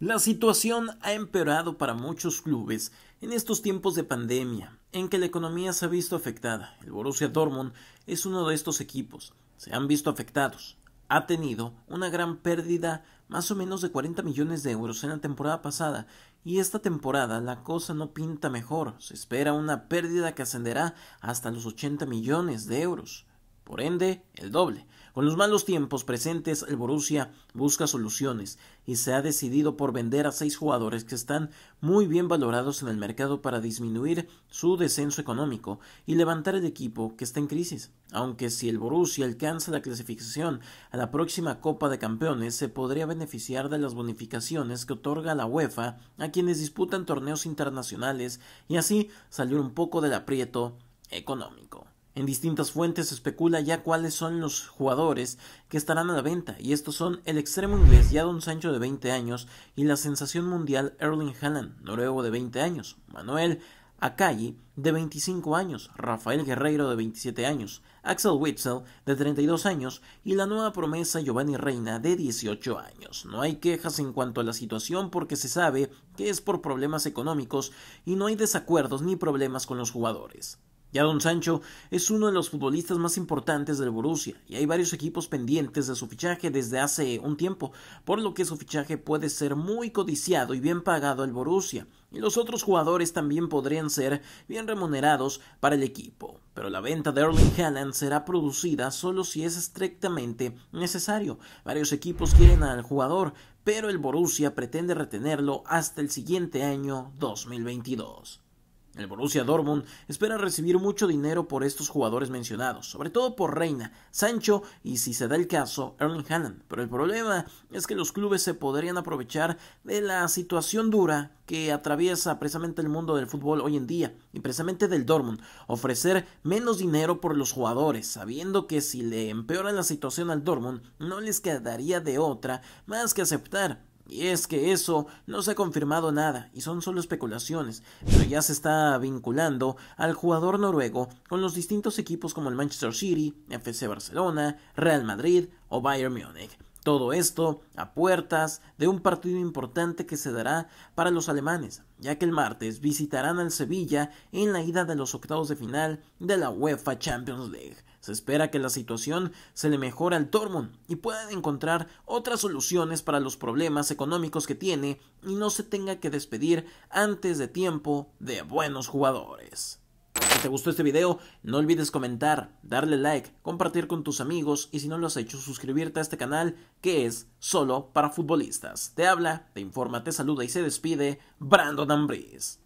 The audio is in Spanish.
La situación ha empeorado para muchos clubes en estos tiempos de pandemia, en que la economía se ha visto afectada. El Borussia Dortmund es uno de estos equipos. Se han visto afectados. Ha tenido una gran pérdida, más o menos de 40 millones de euros en la temporada pasada, y esta temporada la cosa no pinta mejor. Se espera una pérdida que ascenderá hasta los 80 millones de euros por ende, el doble. Con los malos tiempos presentes, el Borussia busca soluciones y se ha decidido por vender a seis jugadores que están muy bien valorados en el mercado para disminuir su descenso económico y levantar el equipo que está en crisis. Aunque si el Borussia alcanza la clasificación a la próxima Copa de Campeones, se podría beneficiar de las bonificaciones que otorga la UEFA a quienes disputan torneos internacionales y así salir un poco del aprieto económico. En distintas fuentes se especula ya cuáles son los jugadores que estarán a la venta, y estos son el extremo inglés Jadon Sancho de 20 años y la sensación mundial Erling Haaland, noruego de 20 años, Manuel Akai de 25 años, Rafael Guerreiro, de 27 años, Axel Witzel, de 32 años, y la nueva promesa Giovanni Reina, de 18 años. No hay quejas en cuanto a la situación porque se sabe que es por problemas económicos y no hay desacuerdos ni problemas con los jugadores don Sancho es uno de los futbolistas más importantes del Borussia y hay varios equipos pendientes de su fichaje desde hace un tiempo, por lo que su fichaje puede ser muy codiciado y bien pagado al Borussia, y los otros jugadores también podrían ser bien remunerados para el equipo. Pero la venta de Erling Haaland será producida solo si es estrictamente necesario. Varios equipos quieren al jugador, pero el Borussia pretende retenerlo hasta el siguiente año 2022. El Borussia Dortmund espera recibir mucho dinero por estos jugadores mencionados, sobre todo por Reina, Sancho y, si se da el caso, Erling Haaland. Pero el problema es que los clubes se podrían aprovechar de la situación dura que atraviesa precisamente el mundo del fútbol hoy en día, y precisamente del Dortmund, ofrecer menos dinero por los jugadores, sabiendo que si le empeoran la situación al Dortmund, no les quedaría de otra más que aceptar y es que eso no se ha confirmado nada y son solo especulaciones, pero ya se está vinculando al jugador noruego con los distintos equipos como el Manchester City, FC Barcelona, Real Madrid o Bayern Múnich. Todo esto a puertas de un partido importante que se dará para los alemanes, ya que el martes visitarán al Sevilla en la ida de los octavos de final de la UEFA Champions League. Se espera que la situación se le mejore al Dortmund y pueda encontrar otras soluciones para los problemas económicos que tiene y no se tenga que despedir antes de tiempo de buenos jugadores. Si te gustó este video, no olvides comentar, darle like, compartir con tus amigos y si no lo has hecho, suscribirte a este canal que es solo para futbolistas. Te habla, te informa, te saluda y se despide Brandon Ambriz.